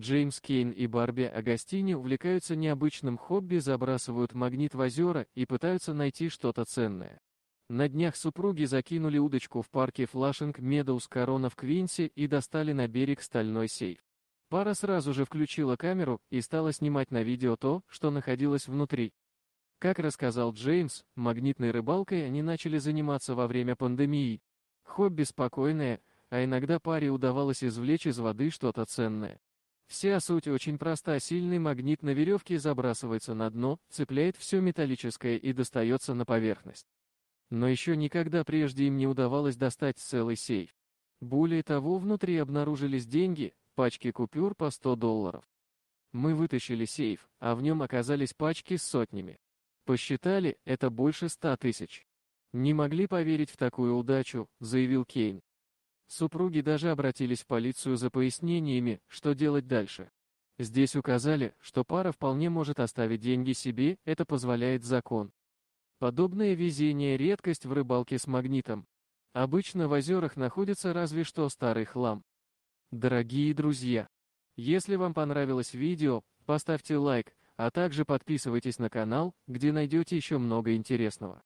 Джеймс Кейн и Барби Агастини увлекаются необычным хобби, забрасывают магнит в озера и пытаются найти что-то ценное. На днях супруги закинули удочку в парке Флашинг Медоуз Корона в Квинсе и достали на берег стальной сейф. Пара сразу же включила камеру и стала снимать на видео то, что находилось внутри. Как рассказал Джеймс, магнитной рыбалкой они начали заниматься во время пандемии. Хобби спокойное, а иногда паре удавалось извлечь из воды что-то ценное. Вся суть очень проста. Сильный магнит на веревке забрасывается на дно, цепляет все металлическое и достается на поверхность. Но еще никогда прежде им не удавалось достать целый сейф. Более того, внутри обнаружились деньги, пачки купюр по 100 долларов. Мы вытащили сейф, а в нем оказались пачки с сотнями. Посчитали, это больше 100 тысяч. «Не могли поверить в такую удачу», — заявил Кейн. Супруги даже обратились в полицию за пояснениями, что делать дальше. Здесь указали, что пара вполне может оставить деньги себе, это позволяет закон. Подобное везение – редкость в рыбалке с магнитом. Обычно в озерах находится разве что старый хлам. Дорогие друзья, если вам понравилось видео, поставьте лайк, а также подписывайтесь на канал, где найдете еще много интересного.